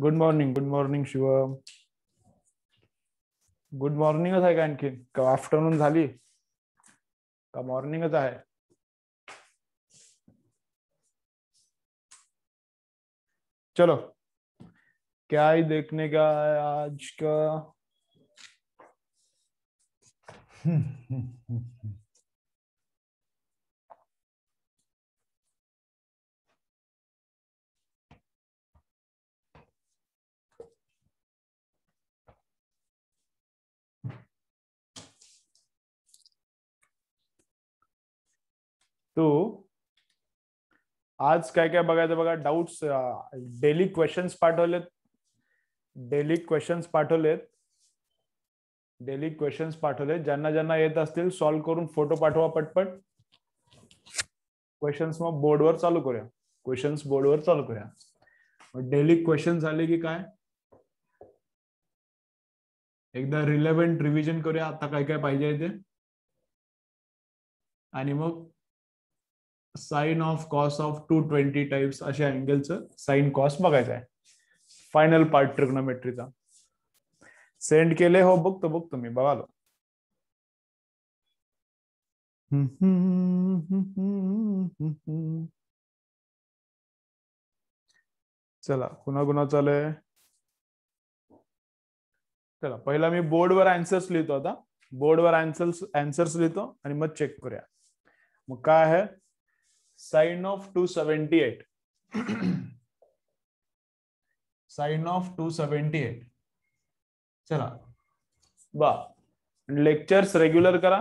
Good morning good morning Shivam good मॉर्निंगच आहे का का आफ्टरनून झाली का मॉर्निंगच आहे चलो क्या ही देखने का है आज का तो आज काय काय बघायचं बघा डाऊट्स डेली क्वेश्चन्स पाठवलेत डेली क्वेश्चन्स पाठवलेत डेली क्वेश्चन्स पाठवलेत ज्यांना ज्यांना येत असतील सॉल्व्ह करून फोटो पाठवा पटपट क्वेश्चन्स मग बोर्डवर चालू करूया क्वेश्चन्स बोर्डवर चालू करूया डेली क्वेश्चन झाले की काय एकदा रिलेव्हंट रिव्हिजन करूया आता काय काय पाहिजे ते आणि मग sine of cos of two twenty types अशा अँगलचं साईन कॉस बघायचं आहे फायनल पार्ट ट्रिग्नोमेट्रीचा सेंड केले हो बघतो बघतो मी बघालो चला कुणा कुणा चालू चला पहिला मी बोर्डवर अँसर्स लिहितो आता बोर्डवर वर अँसर्स लिहितो आणि मग चेक करूया मग काय आहे sine of two seventy eight sine of two seventy eight चला बा लेक्चर्स रेग्युलर करा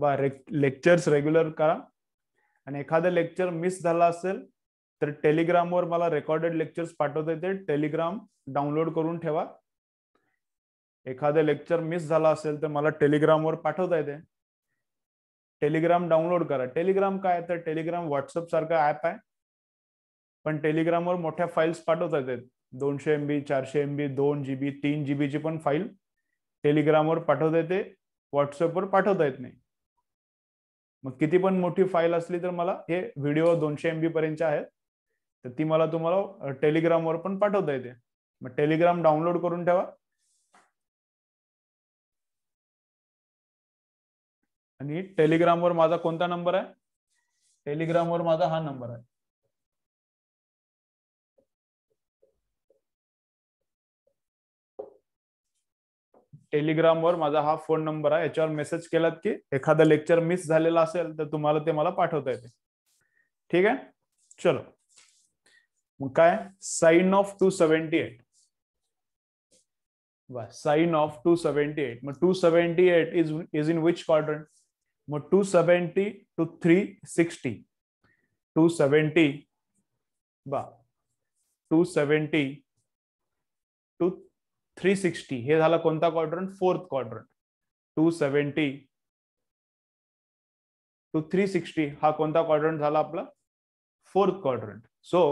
बा लेक्चर्स रेग्युलर करा आणि एखादं लेक्चर मिस झाला असेल तर टेलिग्रामवर मला रेकॉर्डेड लेक्चर्स पाठवता येते टेलिग्राम डाउनलोड करून ठेवा एखादं लेक्चर मिस झाला असेल तर मला टेलिग्रामवर पाठवता येते टेलिग्राम डाउनलोड करा टेलिग्राम काय तर टेलिग्राम व्हॉट्सअप सारखा ऍप आहे पण टेलिग्रामवर मोठ्या फाईल्स पाठवतात दोनशे एम बी चारशे एम बी दोन जी बी तीन जी बीची पण फाईल टेलिग्रामवर पाठवता येते व्हॉट्सअपवर पाठवता येत नाही मग किती पण मोठी फाईल असली तर मला हे व्हिडिओ दोनशे एम बी पर्यंत आहेत तर ती मला तुम्हाला टेलिग्रामवर पण पाठवता येते मग टेलिग्राम डाउनलोड करून ठेवा आणि टेलिग्रामवर माझा कोणता नंबर आहे टेलिग्रामवर माझा हा नंबर आहे टेलिग्रामवर माझा हा फोन नंबर आहे याच्यावर मेसेज केलात की एखादा लेक्चर मिस झालेला असेल तर तुम्हाला ते मला पाठवता येते ठीक आहे चलो मग काय sine of two seventy eight sine of two seventy eight मग two seventy eight is is in which quadrant मग two seventy to three sixty two seventy बा two seventy to three sixty हे झालं कोणता quadrant fourth quadrant two seventy to three sixty हा कोणता quadrant झाला आपला fourth quadrant so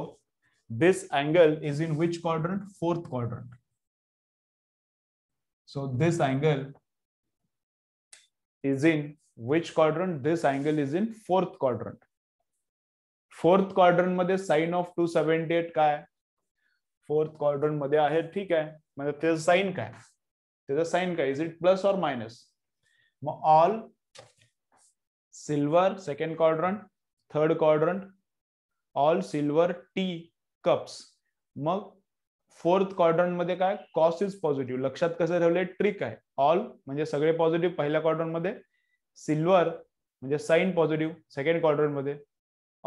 this angle is in which quadrant fourth quadrant so this angle is in which quadrant this angle is in fourth quadrant fourth quadrant मध्ये sine of two seventy eight काय fourth quadrant मध्ये आहे ठीक आहे म्हणजे त्याचं sine काय त्याचं साईन काय is it plus or minus मग all silver second quadrant third quadrant all silver tea cups मग फोर्थ क्वाड्रंट मध्ये काय कॉस्ट इज पॉझिटिव्ह लक्षात कसं ठेवले ट्रिक आहे ऑल म्हणजे सगळे पॉझिटिव्ह पहिल्या क्वाड्रंट मध्ये सिल्वर म्हणजे साईन पॉझिटिव्ह सेकंड क्वार्टरमध्ये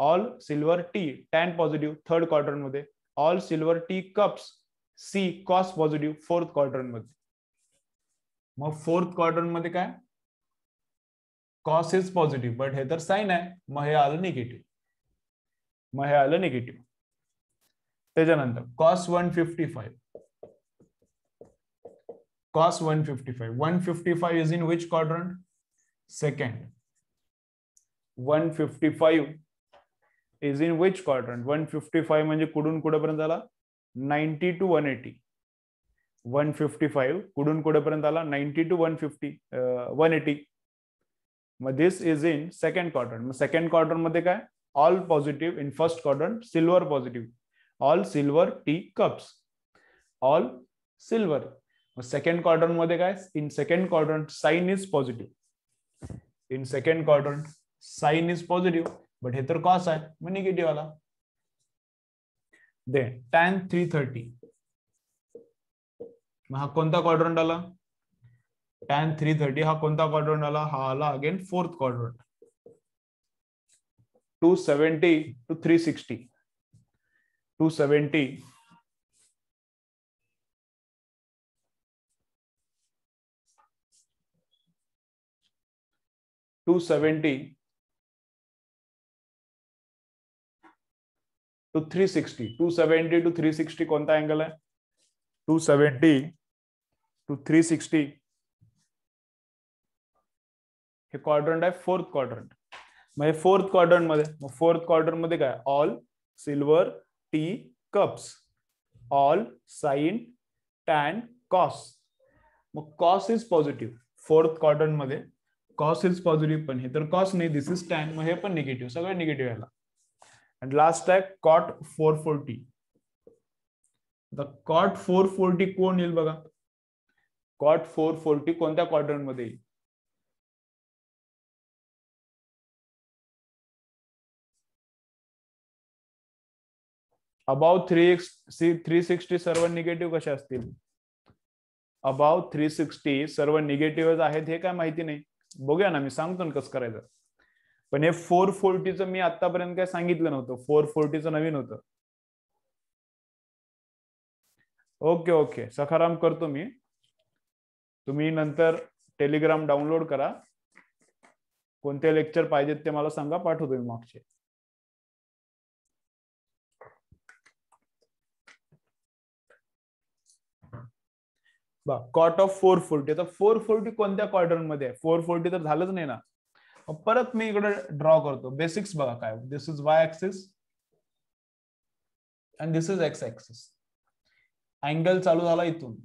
all silver T tan positive third क्वार्टरमध्ये all silver tea cups C cos positive fourth क्वार्टरमध्ये मग फोर्थ क्वार्टरमध्ये काय कॉस इज पॉझिटिव्ह बट हे तर साईन आहे मग हे आलं निगेटिव्ह मग हे आलं निगेटिव्ह त्याच्यानंतर cos one fifty five cos one fifty five one fifty five is in which quadrant one fifty Second, 155 is in which quadrant? 155 म्हणजे कुठून कुठेपर्यंत आला 90 टू वन वन एटी 180. 155 कुठून कुठेपर्यंत आला 90 to one fifty one eighty मग this is in second quarter मग second quarter मध्ये काय all positive in first quarter silver positive all silver tea cups all silver मग सेकंड क्वार्टर मध्ये काय in second quarter sine is positive in second quadrant sine is positive but here cos i main negative wala then tan 330 हा कोणता quadrant आला tan three thirty हा कोणता quadrant आला हा आला again fourth quadrant two seventy to three sixty two seventy 270 to 360 270 to sixty कौन सा एंगल है seventy to three sixty quadrant है फोर्थ क्वाड्रंट मैं फोर्थ क्वाड्रंट मध्य फोर्थ क्वाड्रंट मध्य all silver tea cups all sine tan cos moss cos is positive fourth quadrant मध्य cos is positive पण हे तर कॉस नाही दिस इज टॅन मग हे पण निगेटिव्ह सगळं निगेटिव्ह आला आणि लास्ट आहे कॉट फोर फोर्टी आता कॉट फोर फोर्टी कोण येईल बघा कॉट फोर फोर्टी कोणत्या क्वार्टर मध्ये येईल above three x three sixty सर्व निगेटिव्ह कशा असतील अबाव थ्री सिक्स्टी सर्व निगेटिव्ह आहेत हे काय माहिती नाही बघूया ना मी सांगतो ना कसं करायचं पण हे फोर फोर्टीचं मी आतापर्यंत काय सांगितलं नव्हतं फोर फोर्टीचं नवीन होतं ओके ओके सखाराम करतो मी तुम्ही नंतर टेलिग्राम डाउनलोड करा कोणते लेक्चर पाहिजेत ते मला सांगा पाठवतो मी मागचे कॉट ऑफ फोर फोर्टी आता फोर फोर्टी कोणत्या क्वार्टर मध्ये फोर फोर्टी तर झालंच नाही ना परत मी इकडे ड्रॉ करतो बेसिक्स बघा काय this is Y axis and this is X axis angle चालू झाला इथून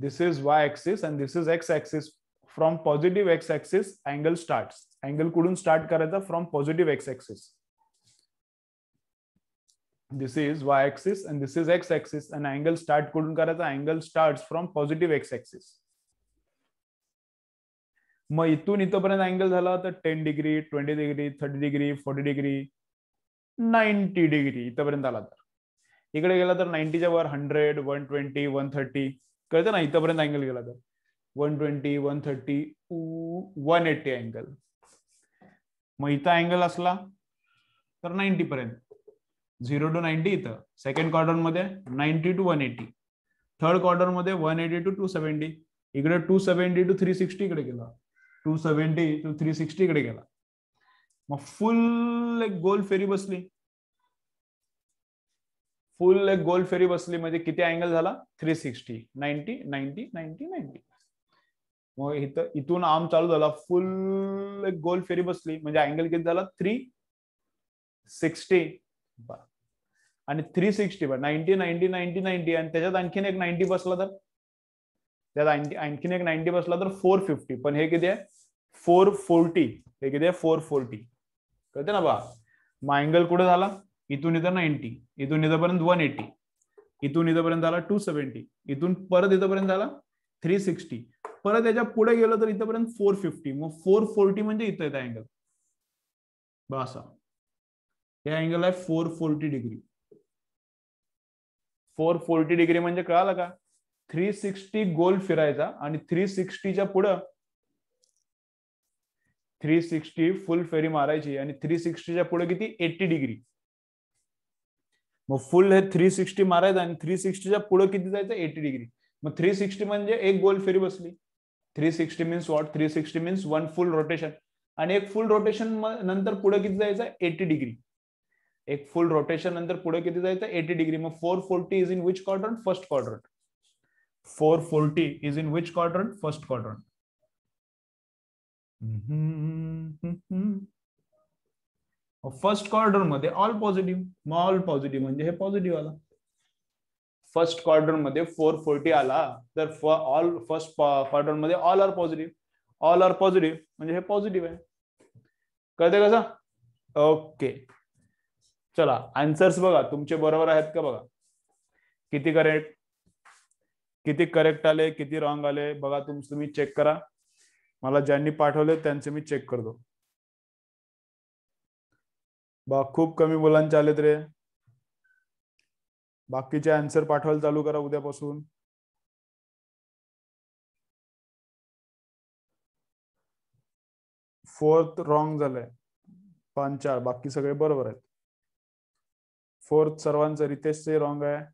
this is Y axis and this is X axis from positive X axis angle start angle कुठून स्टार्ट करायचा from positive X axis this is Y axis and this is X axis and angle start कुठून करायचा angle start from positive X axis मग इथून इथंपर्यंत angle झाला तर ten degree twenty degree thirty degree forty degree ninety degree इथंपर्यंत आला तर इकडे गेला तर नाईन्टीच्या वर hundred one twenty one thirty कळतं ना इथंपर्यंत अँगल गेला तर one twenty one thirty one eighty angle मग इथं अँगल असला तर नाईन्टी पर्यंत झिरो टू नाईन्टी इथं सेकंड क्वार्टरमध्ये ninety to one eighty third क्वार्टरमध्ये one eighty to two seventy इकडे two seventy to three sixty इकडे गेला two seventy to three sixty इकडे गेला मग फुल एक गोल फेरी बसली फुल एक गोल फेरी बसली म्हणजे किती अँगल झाला three sixty ninety ninety ninety ninety मग इथं इथून आम चालू झाला फुल एक गोल फेरी बसली म्हणजे अँगल किती झाला थ्री सिक्स्टी बरं आणि थ्री सिक्स्टी पण नाईन्टी नाईन्टी नाईन्टी नाईन्टी आणि त्याच्यात आणखीन एक नाईन्टी बसला तर त्यात आणखीन एक नाईन्टी बसला तर फोर फिफ्टी पण हे किती आहे फोर फोर्टी हे किती आहे फोर फोर्टी कळते ना बा अँगल कुठे झाला इथून इथं नाईन्टी इथून इथंपर्यंत वन एटी इथून इथंपर्यंत झाला टू सेव्हन्टी इथून परत इथंपर्यंत झाला थ्री सिक्स्टी परत याच्या पुढे गेलो तर इथंपर्यंत फोर फिफ्टी मग फोर फोर्टी म्हणजे इथं येतं अँगल बा असा हे अँगल आहे four forty degree four forty degree म्हणजे कळालं का थ्री सिक्स्टी गोल फिरायचा आणि थ्री सिक्स्टीच्या पुढं थ्री सिक्स्टी फुल फेरी मारायची आणि थ्री सिक्स्टीच्या पुढे किती एट्टी डिग्री मग फुल हे थ्री सिक्स्टी मारायचं आणि थ्री सिक्स्टीच्या पुढे किती जायचं एट्टी डिग्री मग थ्री सिक्स्टी म्हणजे एक गोल फेरी बसली three sixty means what three sixty means one full rotation आणि एक फुल रोटेशन नंतर पुढे किती जायचं एटी डिग्री एक फुल रोटेशन नंतर पुढे किती जायचं एटी डिग्री मग four forty is in which quadrant first quadrant four forty is in which quadrant first quadrant first quarter मध्ये ऑल पॉझिटिव्ह मग ऑल पॉझिटिव्ह म्हणजे हे पॉझिटिव्ह आला फर्स्ट क्वार्टर मध्ये फोर फोर्टी आला तर ऑल फर्स्ट क्वार्टर मध्ये all are positive all are positive म्हणजे हे पॉझिटिव्ह आहे कळते कसं ओके चला आन्सर्स बघा तुमचे बरोबर आहेत का बघा किती करेक्ट किती करेक्ट आले किती रॉंग आले बघा तुम तुम्ही चेक करा मला ज्यांनी पाठवले त्यांचे मी चेक करतो बा खूप कमी मुलांचे आलेत रे बाकीचे आन्सर पाठवायला चालू करा उद्यापासून फोर्थ रॉंग झालंय पाच चार बाकी सगळे बरोबर आहेत फोर्थ सर्वांचं रितेशचे रॉंग आहे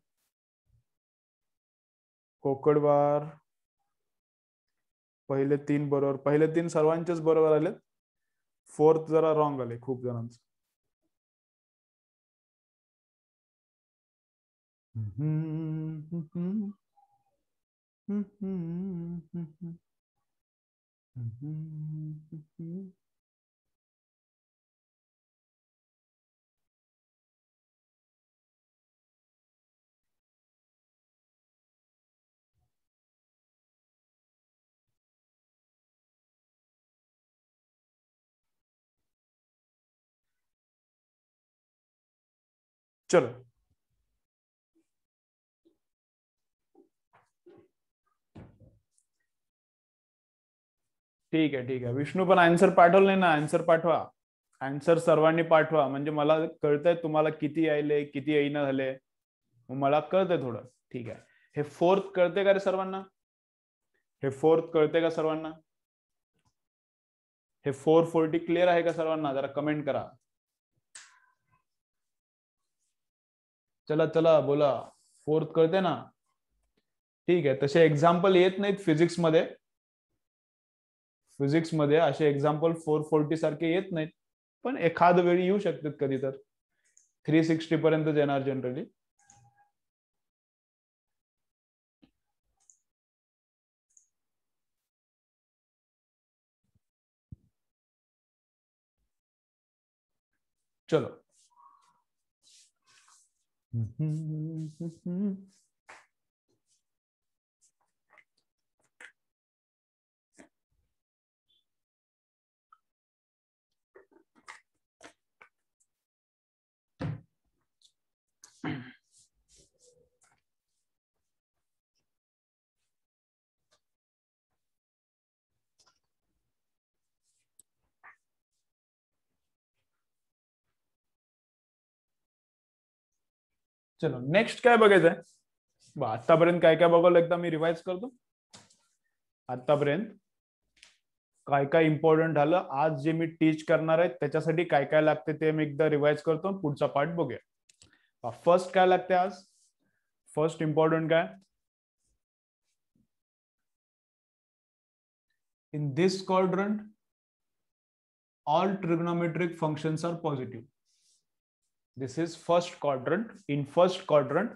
कोकडवार पहिले तीन बरोबर पहिले तीन सर्वांचेच बरोबर आले फोर्थ जरा रॉंग आले खूप जणांचं चलो ठीक आहे ठीक आहे विष्णू पण आन्सर पाठवलं ना आन्सर पाठवा आन्सर सर्वांनी पाठवा म्हणजे मला कळतंय तुम्हाला किती यायले किती येईना झाले मला कळतंय थोडं ठीक आहे हे फोर्थ कळते का रे सर्वांना हे फोर्थ कळते का सर्वांना हे फोर फोर्टी क्लिअर आहे का सर्वांना जरा कमेंट करा चला चला बोला फोर्थ कळते ना ठीक आहे तसे एक्झाम्पल येत नाहीत फिजिक्समध्ये फिजिक्समध्ये असे एक्झाम्पल फोर फोर्टी सारखे येत नाहीत पण एखाद वेळी येऊ शकतात कधी तर थ्री सिक्स्टी पर्यंत येणार जनरली चलो Mm-hmm, mm-hmm. चलो नेक्स्ट काय बघायचंय ब आतापर्यंत काय काय बघावलं एकदा मी रिवाइज करतो आतापर्यंत काय काय इम्पॉर्टंट झालं आज जे मी टीच करणार आहे त्याच्यासाठी काय काय लागते ते मी एकदा रिवाइज करतो पुढचा पार्ट बघूया फर्स्ट काय लागते आज फर्स्ट इम्पॉर्टंट काय in this quadrant all trigonometric functions are positive This is first quadrant. In first quadrant,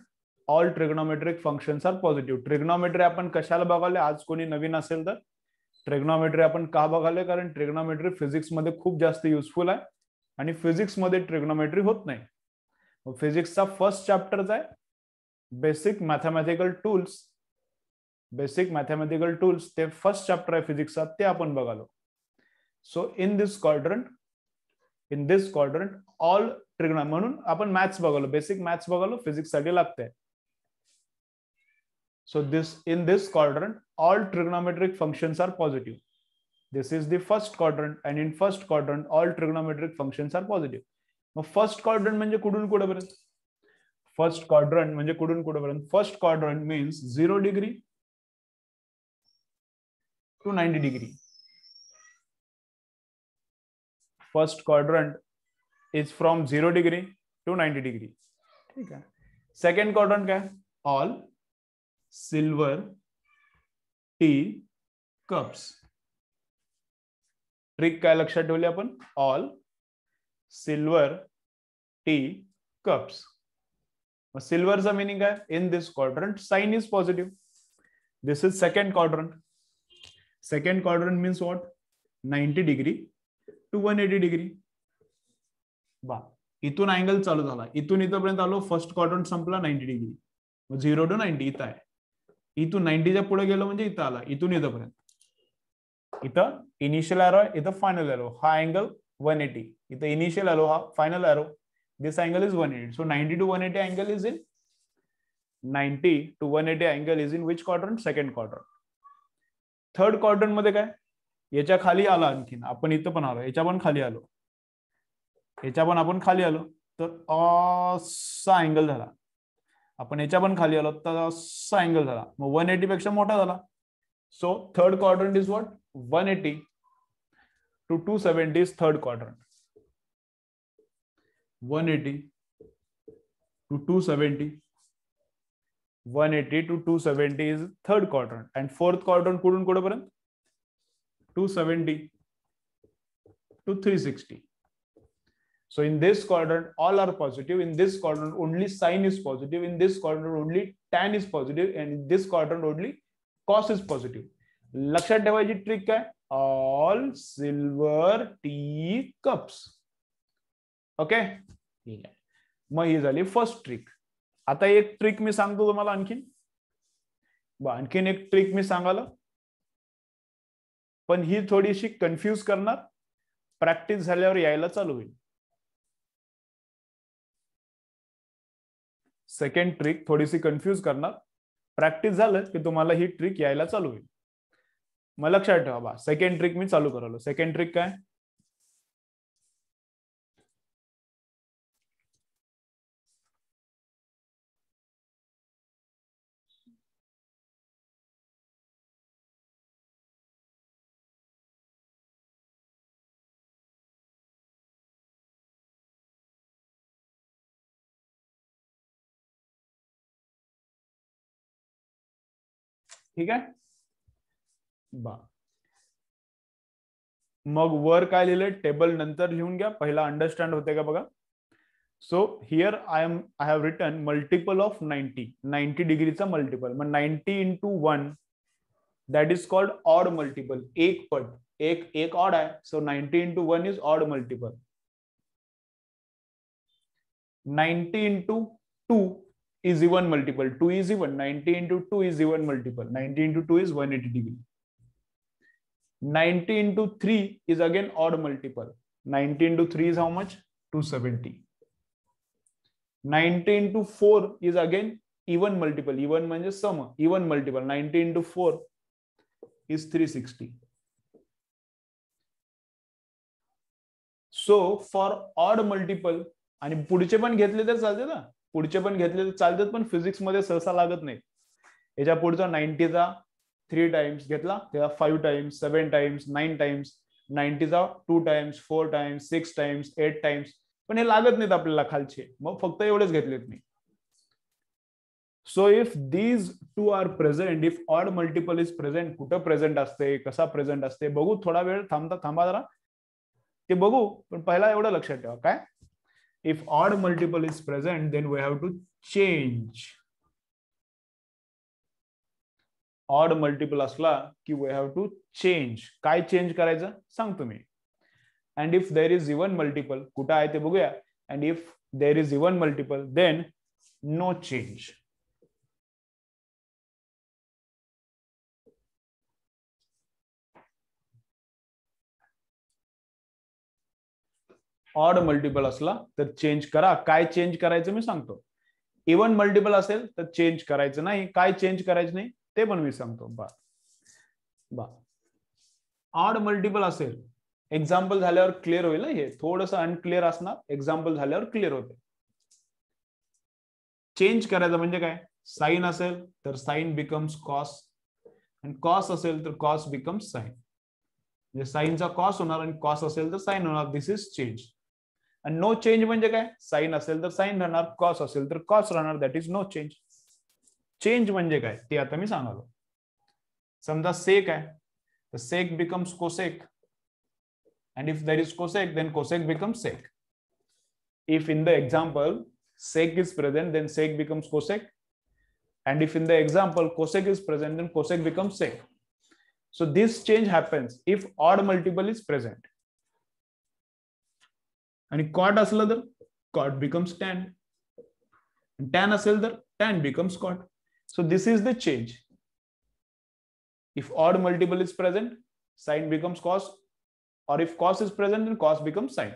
all trigonometric functions are positive trigonometry आपण कशाला बघाले आज कोणी नवीन असेल तर ट्रिग्नॉमेट्री आपण का बघाले कारण ट्रिग्नॉमेट्री फिजिक्समध्ये खूप जास्त युजफुल आहे आणि फिजिक्समध्ये ट्रिग्नॉमेट्री होत नाही फिजिक्सचा फर्स्ट चॅप्टर आहे basic mathematical tools basic mathematical tools ते फर्स्ट चॅप्टर आहे फिजिक्सचा ते आपण बघालो so in this quadrant in this quadrant all ट्रिग्नॉ म्हणून आपण मॅथ्स बेसिक मॅथ्स बघालो फिजिक्स साठी so this in this quadrant all trigonometric functions are positive this is the first quadrant and in first quadrant all trigonometric functions are positive मग first quadrant म्हणजे कुठून कुठेपर्यंत first quadrant म्हणजे कुठून कुठेपर्यंत first quadrant means zero degree to ninety degree first quadrant is from zero degree to ninety degree ठीक है second quadrant क्या है all silver tea cups trick का लक्ष्य ठेवली अपन ऑल सिल्वर टी कप्स च मीनिंग काय in this quadrant sine is positive this is second quadrant second quadrant means what 90 degree to one eighty degree वा इथून अँगल चालू झाला इथून पर्यंत आलो फर्स्ट क्वाड्रंट संपला ninety degree zero to ninety इथं आहे इथून नाईन्टीच्या पुढे गेलो म्हणजे इथं आला इथून पर्यंत इथं इनिशियल एरो इथं फायनल एरो हा अँगल वन एटी इथं इनिशियल एरो हा final arrow this angle is one eighty so ninety to one eighty angle is in ninety to one eighty angle is in which quadrant second quadrant third quadrant मध्ये काय याच्या खाली आला आणखीन आपण इथं पण आलो याच्या पण खाली आलो याच्या पण आपण खाली आलो तर असा अँगल झाला आपण याच्या पण खाली आलो तर असा अँगल झाला मग वन एटी पेक्षा मोठा झाला so third quadrant is what one eighty to two seventy is third quadrant one eighty to two seventy one eighty to two seventy is third quadrant and fourth quadrant कुठून कुठेपर्यंत 270 to 360. So in this quadrant, all are positive. In this quadrant, only sine is positive. In this quadrant, only tan is positive. And in this quadrant, only cos is positive. लक्षात ठेवायची trick काय all silver tea cups okay ठीक आहे मग ही झाली first trick आता एक trick मी सांगतो तुम्हाला आणखीन आणखीन एक ट्रिक मी सांगाल पण ही थोडीशी कन्फ्यूज करणार प्रॅक्टिस झाल्यावर यायला चालू होईल सेकंड ट्रिक थोडीशी कन्फ्यूज करणार प्रॅक्टिस झालं की तुम्हाला ही ट्रिक यायला चालू होईल मग लक्षात ठेवा बा सेकंड ट्रिक मी चालू करालो सेकंड ट्रिक काय ठीक है बा मग वर का लिखल टेबल नंतर लिखुन गया पहला अंडरस्टैंड होते का बगा so here I am I have return multiple of 90 degree डिग्रीचा मल्टीपल मैं ninety into one that is called odd multiple एक पट एक एक ऑड है so ninety into one is odd multiple ninety into two is even multiple. 2 is even. 90 into 2 is even multiple. 90 into 2 is 180 degree. 90 into 3 is again odd multiple. 90 into 3 is how much? 270. 90 into 4 is again even multiple. Even means sum. Even multiple. 90 into 4 is 360. So, for odd multiple, आणि पुढचे पण घेतले तर चालते ना पुढचे पण घेतले तर चालतात पण फिजिक्समध्ये सहसा लागत नाही याच्या पुढचा नाईन्टीचा थ्री टाइम्स घेतला तेव्हा five times seven times nine times नाईन्टीचा two times four times six times eight times पण हे लागत नाहीत आपल्याला खालचे मग फक्त एवढेच घेतलेत मी so if these two are present if odd multiple is present कुठं प्रेझेंट असते कसा प्रेझेंट असते बघू थोडा वेळ थांबता थांबा जरा ते बघू पण पहिला एवढं लक्षात ठेवा काय if odd multiple is present then we have to change. Odd multiple असला की वी हॅव टू चेंज काय चेंज करायचं सांगतो मी and if there is even multiple कुठं आहे ते बघूया and if there is even multiple then no change odd multiple असला तर चेंज करा काय चेंज करायचं मी सांगतो इवन मल्टिपल असेल तर चेंज करायचं नाही काय चेंज करायचं नाही ते पण मी सांगतो बा बा ऑड मल्टिपल असेल एक्झाम्पल झाल्यावर क्लिअर होईल हे थोडस अनक्लिअर असणार एक्झाम्पल झाल्यावर क्लिअर होते चेंज करायचं म्हणजे काय साईन असेल तर साईन बिकम्स कॉस आणि कॉस असेल तर कॉस बिकम्स साईन म्हणजे साईनचा कॉस होणार आणि कॉस असेल तर साईन होणार दिस इज चेंज आणि नो चेंज म्हणजे काय साईन असेल तर साईन राहणार कॉस असेल तर कॉस राहणार that is no change change म्हणजे काय ते आता मी सांगालो समजा सेक आहे sec becomes cosec and if that is cosec then cosec become sec if in the example sec is present then sec becomes cosec and if in the example cosec is present cosec become sec so this change happens if odd multiple is present आणि cot असला तर cot becomes tan tan असेल तर tan becomes cot so this is the change if odd multiple is present sine becomes cos or if cos is present in cos becomes sine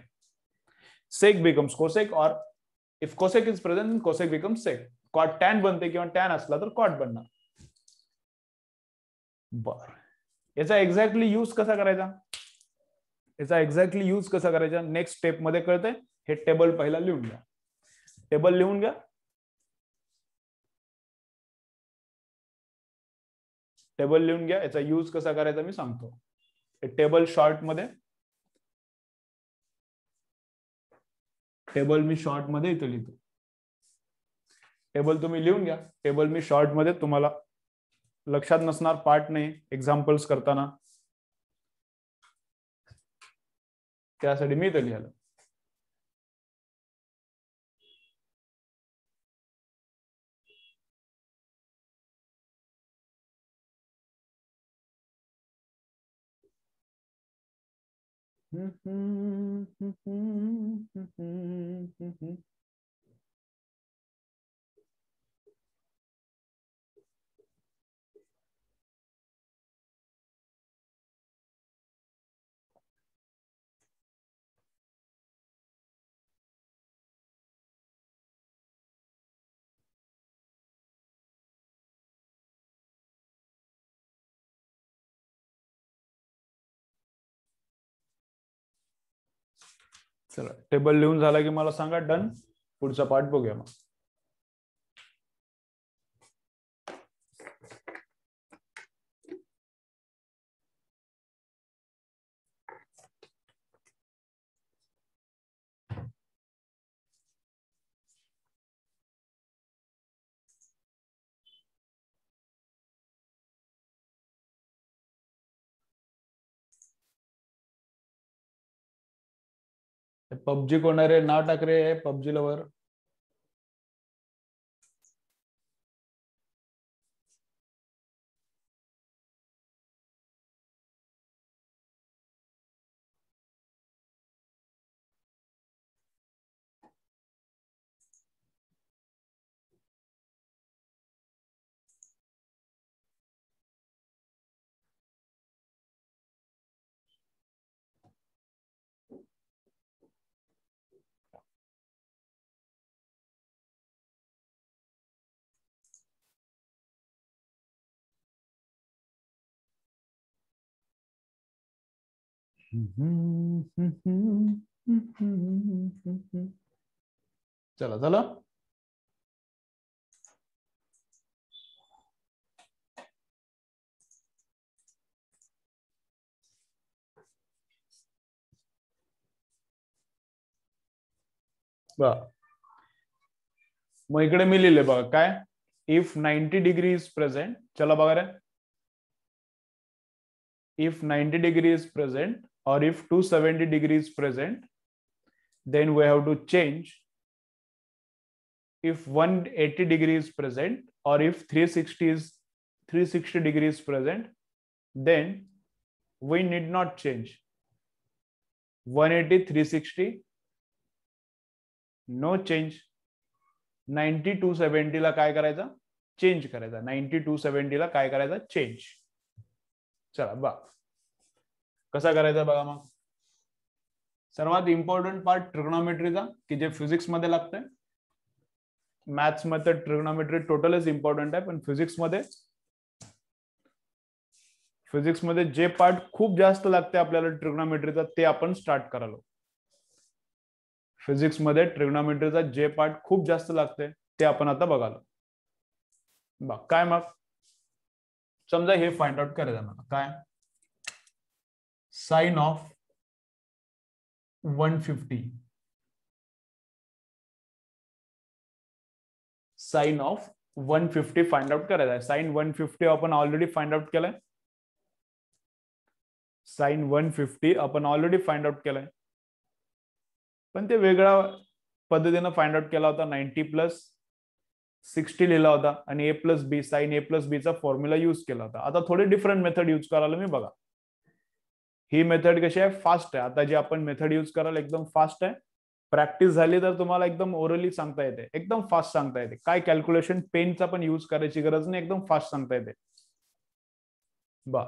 sec becomes cosec or if cosec is present cosec becomes sec cot tan बनते किंवा tan असला तर cot बनणार याचा exactly use कसा करायचा याचा exactly use कसा करायचा नेक्स्ट स्टेप मध्ये कळतंय हे टेबल पहिला लिहून घ्या टेबल लिहून घ्या टेबल लिहून घ्या याचा यूज कसा करायचा मी सांगतो हे टेबल शॉर्ट मध्ये टेबल मी शॉर्ट मध्ये इथे लिहितो टेबल तुम्ही लिहून घ्या टेबल मी शॉर्ट मध्ये तुम्हाला लक्षात नसणार पार्ट नाही एक्झाम्पल्स करताना ¿Qué limita el limite, चला टेबल लिहून झाला की मला सांगा डन पुढचा पाठ बघूया मग पबजी कोणारे ना नाव टाक पबजी लवर चला चलो बघा मग इकडे मी if ninety degree is present चला बे if ninety degree is present or if 270 degrees present, then we have to change if 180 degrees present or if 360 is 360 degrees present then we need not change 180 360 no change 90, 270 सेवन्टीला काय करायचा change करायचा 90, 270 सेवन्टीला काय करायचा change चला बा कसा करायचा बघा मग सर्वात इम्पॉर्टंट पार्ट ट्रिग्नॉमेट्रीचा की जे फिजिक्स मध्ये लागतंय मॅथ्स मध्ये ट्रिग्नॉमेट्री टोटलच इम्पॉर्टंट आहे पण फिजिक्स मध्ये फिजिक्स मध्ये जे पार्ट खूप जास्त लागते आपल्याला ट्रिग्नॉमेट्रीचा ते आपण स्टार्ट करालो फिजिक्स मध्ये ट्रिग्नॉमेट्रीचा जे पार्ट खूप जास्त लागते ते आपण आता बघालो काय मग समजा हे फाइंड आउट करायचं मला काय sine of 150 sine of 150 find out करायचं आहे साइन 150 आपण ऑलरेडी फाइंड आउट केलाय साइन 150 आपण ऑलरेडी फाइंड आउट केलाय पण ते वेगळ्या पद्धतीने फाइंड आउट केला होता 90 प्लस सिक्स्टी लिहिला होता आणि A plus B sine A plus बीचा फॉर्म्युला यूज केला होता आता थोडे डिफरंट मेथड यूज करायला मी बघा ही मेथड कशी आहे फास्ट आहे आता जी आपण मेथड यूज कराल एकदम फास्ट आहे प्रॅक्टिस झाली तर तुम्हाला एकदम ओरली सांगता येते एकदम फास्ट सांगता येते काय कॅल्क्युलेशन पेनचा पण यूज करायची गरज नाही एकदम फास्ट सांगता येते बा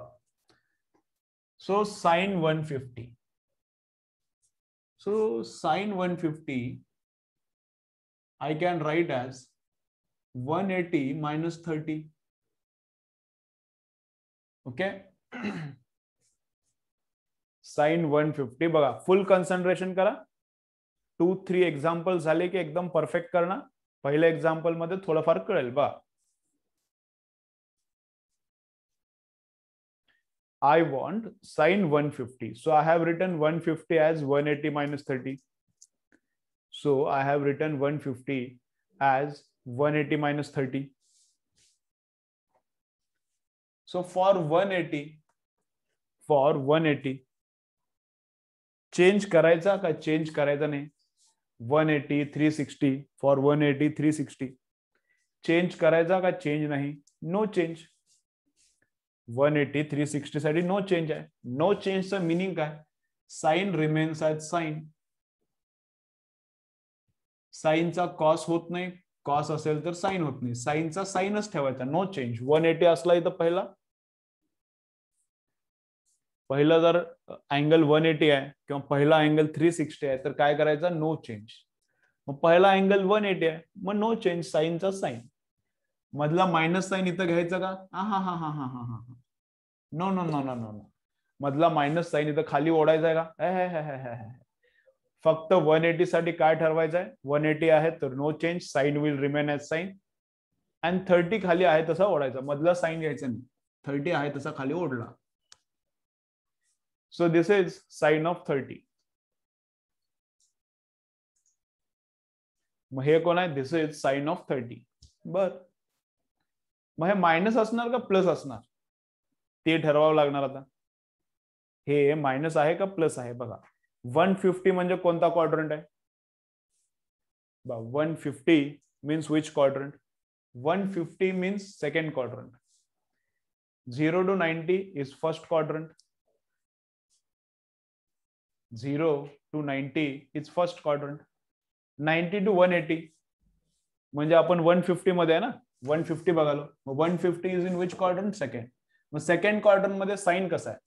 so sine one fifty so sine one fifty I can write as one eighty minus thirty okay sine one fifty बघा फुल कॉन्सन्ट्रेशन करा टू थ्री एक्झाम्पल झाले की एकदम परफेक्ट करणार पहिल्या एक्झाम्पल मध्ये थोडंफार कळेल बघा I want one 150. So I have written 150 as 180 minus 30. So I have written 150 as 180 minus 30. So for 180, for 180, change करायचा का चेंज करायचा नाही one eighty three sixty for one eighty three sixty change करायचा का चेंज नाही no change one eighty three sixty साठी no change आहे no चेंजचं मिनिंग काय साईन रिमेन्स आहेत साईन साईनचा कॉस होत नाही कॉस असेल तर साईन होत नाही साईनचा साईनच ठेवायचा नो चेंज वन एटी असला इथं पहिला पहिलं जर अँगल वन एटी आहे किंवा पहिला अँगल थ्री सिक्स्टी आहे तर काय करायचं नो चेंज मग पहिला अँगल वन एटी आहे मग नो चेंज साईनचा साईन मधला मायनस साईन इथं घ्यायचं का हा हा हा हा हा हा हा no no no no no no मधला मायनस साईन इथं खाली ओढायचा आहे का फक्त वन एटी साठी काय ठरवायचं आहे वन एटी आहे तर no change sine will remain as sine and thirty खाली आहे तसा ओढायचा मधला साईन घ्यायचा नाही थर्टी आहे तसा खाली ओढला so this is sine of 30. मग हे कोण आहे this is sine of thirty बर मग हे मायनस असणार का प्लस असणार ते ठरवावं लागणार आता हे मायनस आहे का प्लस आहे बघा वन फिफ्टी म्हणजे कोणता क्वाड्रंट आहे one fifty means which quadrant one fifty means second quadrant zero to ninety is first quadrant zero to ninety is first quadrant ninety to one eighty म्हणजे आपण one fifty मध्ये आहे ना one fifty बघालो मग one fifty is in which quadrant second मग second क्वार्टन मध्ये साईन कसा आहे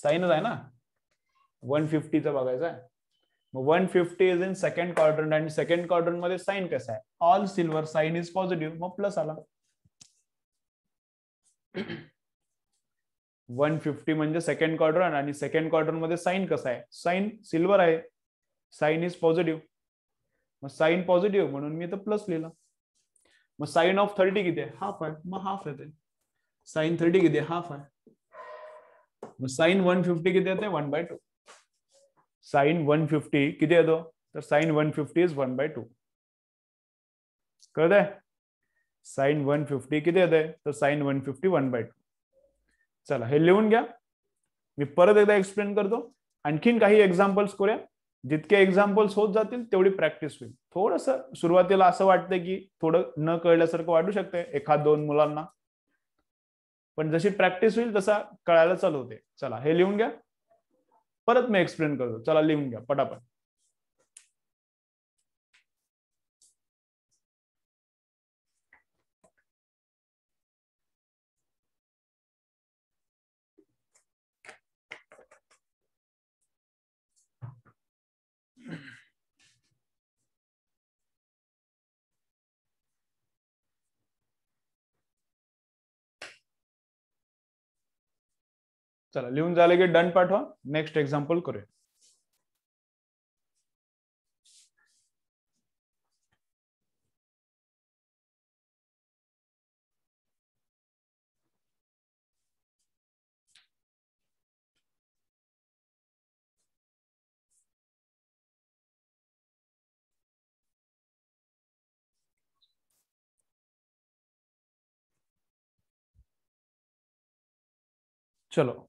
साईनच आहे ना वन फिफ्टीचं बघायचं आहे मग one fifty is in second क्वार्टन आणि सेकंड क्वाड्रंट मध्ये साईन कसा आहे all silver sine is positive मग प्लस आला वन फिफ्टी म्हणजे सेकंड क्वार्टर आणि सेकंड क्वार्टर मध्ये साईन कसा आहे साईन सिल्वर आहे साईन इज पॉझिटिव्ह मग साईन पॉझिटिव्ह म्हणून मी इथं प्लस लिहिला मग साईन ऑफ थर्टी किती आहे हाफ आहे मग हाफ येते साईन थर्टी किती आहे हाफ आहे मग साईन वन फिफ्टी किती येते one by two sine one fifty किती येतो तर sine one fifty is one by two कळत आहे साईन वन फिफ्टी किती येते तर sine one fifty one by two चला हे लिहून घ्या मी परत एकदा एक्सप्लेन करतो आणखीन काही एक्झाम्पल्स करूया जितके एक्झाम्पल्स होत जातील तेवढी प्रॅक्टिस होईल थोडस सुरुवातीला असं वाटतं की थोडं न कळल्यासारखं वाटू शकते एखाद दोन मुलांना पण जशी प्रॅक्टिस होईल तसा कळायला चालू होते चला हे लिहून घ्या परत मी एक्सप्लेन करतो चला लिहून घ्या पटापट चला लिहून झाले की डन पाठवा नेक्स्ट एक्झाम्पल करूया चलो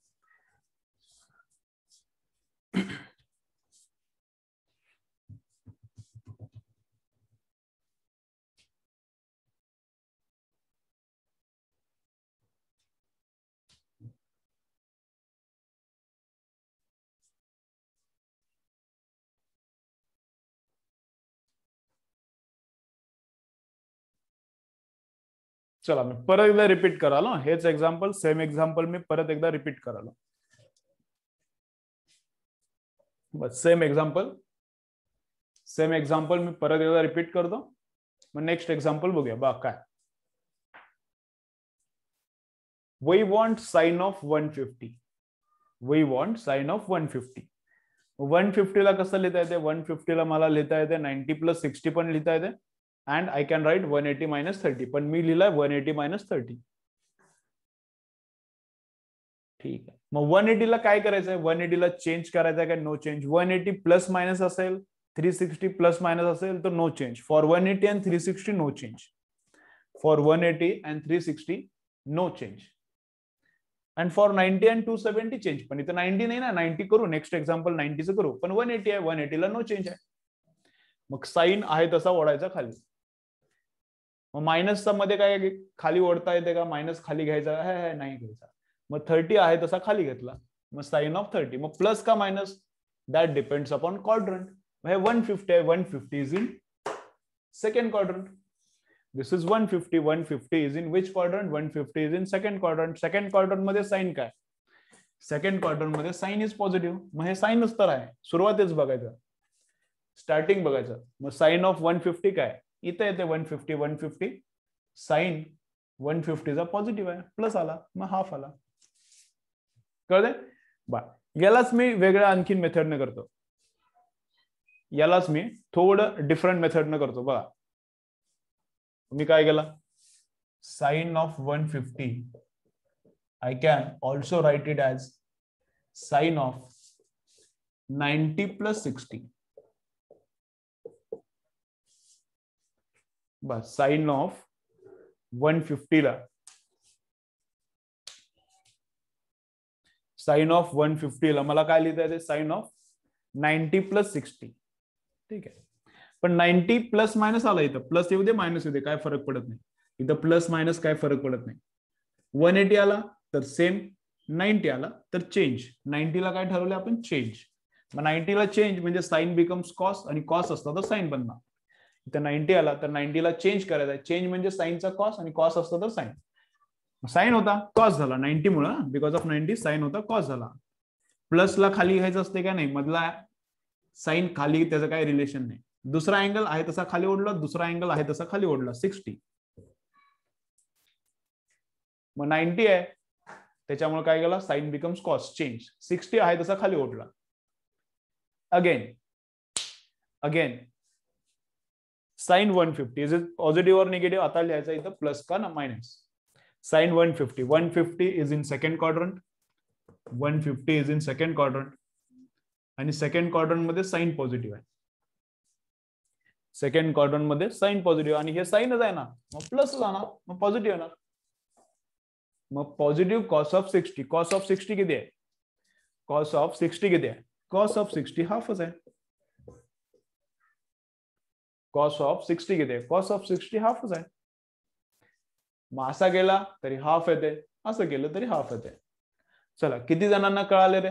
चला मैं पर एकदा रिपीट लो हेच एक्झाम्पल सेम एक्झाम्पल मैं पर एक रिपीट करा लो बस सेम एक्झाम्पल सेम एक्झाम्पल मैं पर एकदा रिपीट दो मैं नेक्स्ट एक्झाम्पल बघूया बा काय we want sine of one fifty we want sine of one fifty one fifty plus लिहिता है वन फिफ्टी मला लिहिता येते नाईन्टी प्लस सिक्सटी पिता है and I can write one eighty minus thirty पण मी लिहिलाय वन एटी मायनस थर्टी ठीक आहे मग वन एटीला काय करायचंय वन एटीला चेंज करायचंय काय no change one eighty plus minus असेल थ्री सिक्स्टी प्लस मायनस असेल तर no change for one eighty and three sixty no change for one eighty and three sixty no change and for ninety and two seventy change पण इथं ninety नाही ना ninety करू next example नाईन्टीचं करू पण वन एटी आहे one एटीला नो चेंज आहे मग साईन आहे तसा ओढायचा खाली मग मायनसचा मध्ये काय खाली ओढता येते का मायनस खाली घ्यायचा हे नाही घ्यायचा मग थर्टी आहे तसा खाली घेतला मग साईन ऑफ थर्टी मग प्लस का minus that depends upon quadrant हे वन फिफ्टी आहे one fifty is in second quadrant this is one fifty one fifty is in which quadrant one fifty is in second quadrant second quadrant मध्ये sine काय second quarter मध्ये sine is positive मग हे साईनच तर आहे सुरुवातीच बघायचं starting बघायचं मग साईन ऑफ वन फिफ्टी काय इथं येते one fifty one fifty sine one फिफ्टीचा पॉझिटिव्ह आहे प्लस आला मग हाफ आला कळले बा यालाच मी वेगळ्या आणखीन मेथडने करतो यालाच मी थोडं डिफरंट मेथडनं करतो बघा मी काय केला sine of one fifty I can also write it as sine of ninety plus sixty बस साइन ऑफ वन फिफ्टीला साइन ऑफ वन फिफ्टीला मला काय लिहिता येते साइन ऑफ 90 प्लस सिक्स्टी ठीक आहे पण नाईन्टी प्लस मायनस आला इथं प्लस येऊ दे मायनस येऊ दे काय फरक पडत नाही इथं प्लस मायनस काय फरक पडत नाही वन एटी आला तर सेम नाईन्टी आला तर चेंज ला काय ठरवलं आपण चेंज मग ला चेंज म्हणजे साइन बिकम्स कॉस आणि कॉस असता तर साइन बनणार इथे नाईन्टी आला तर नाईन्टीला चेंज करायचा आहे चेंज म्हणजे साईनचा कॉस आणि कॉस असतो तर साईन साईन होता कॉस झाला नाईन्टी मुळे बिकॉज ऑफ नाईन्टी साईन होता कॉस झाला प्लसला खाली घ्यायचं असते का नाही मधला साईन खाली त्याचं काही रिलेशन नाही दुसरा अँगल आहे तसा खाली ओढला दुसरा अँगल आहे तसा खाली ओढला सिक्स्टी मग नाईन्टी आहे त्याच्यामुळे काय गेला sine becomes cos change sixty आहे तसा खाली ओढला again again sine one fifty is is positive negative आता लिहायचा इथं प्लस का ना minus sine one fifty one fifty is in second quadrant one fifty is in second quadrant आणि सेकंड क्वाड्रंट मध्ये साईन पॉझिटिव्ह आहे सेकंड क्वाड्रंट मध्ये sine positive आणि हे साईनच आहे ना मग प्लस आणा मग पॉझिटिव्ह येणार मग positive cos of sixty cos of sixty किती आहे कॉस ऑफ सिक्स्टी किती आहे कॉस ऑफ सिक्स्टी हाफच आहे कॉस ऑफ सिक्स्टी किती कॉस ऑफ सिक्स्टी हाफच आहे मग असा गेला तरी हाफ येते असं केलं तरी हाफ येते चला किती जणांना कळाले रे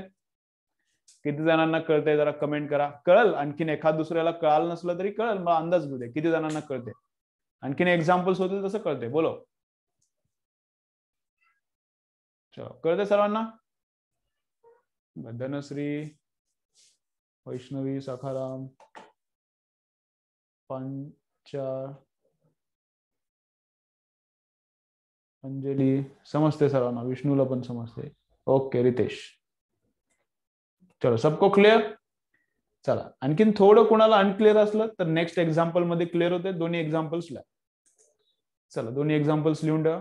किती जणांना कळते जरा कमेंट करा कळल आणखीन एखाद दुसऱ्याला कळाल नसलं तरी कळल मला अंदाज घेऊ दे किती जणांना कळते आणखीन एक्झाम्पल्स होतील तसं कळते बोलो चलो कळते सर्वांना धनश्री वैष्णवी सखाराम पंच अंजली समजते सर्वांना विष्णूला पण समजते ओके रितेश चलो सबको क्लिअर चला आणखीन थोडं कोणाला अनक्लिअर असलं तर नेक्स्ट एक्झाम्पल मध्ये क्लिअर होते दोन्ही एक्झाम्पल्सला चला दोन्ही एक्झाम्पल्स लिहून ठेवा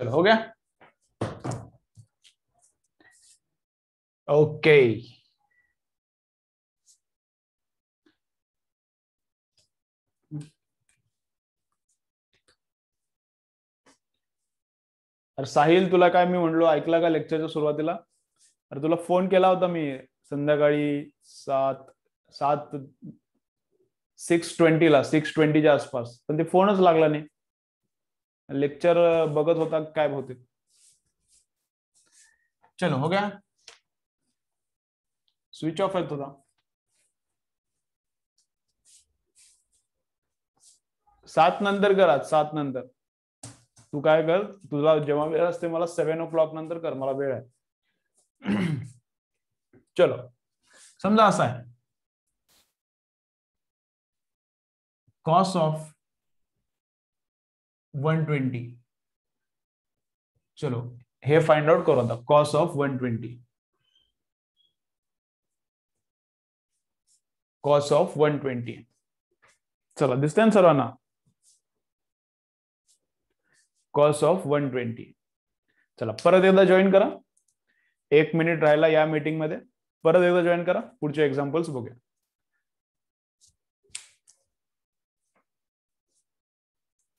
चलो हो गया ओके अरे साहिल तुला काय मी म्हणलो ऐकला का लेक्चरच्या सुरुवातीला अरे तुला फोन केला होता मी संध्याकाळी सात सात सिक्स ट्वेंटीला सिक्स ट्वेंटीच्या आसपास पण ते फोनच लागला नाही लेक्चर बगत होता काय होते चलो हो गया स्विच ऑफ होता सात नंतर कर आज सात नंतर तू काय कर तुझा जेव्हा वेळ असते मला सेव्हन ओ क्लॉक नंतर कर मला वेळ आहे चलो समजा असा आहे कॉस ऑफ वन ट्वेंटी चलो हे फाइंड आउट करो आता cos of one twenty cos of one twenty चला दिसतंय ना सर्वांना कॉस ऑफ वन ट्वेंटी चला परत एकदा जॉईन करा एक मिनिट राहिला या मीटिंगमध्ये परत एकदा जॉईन करा पुढचे एक्झाम्पल्स बघूया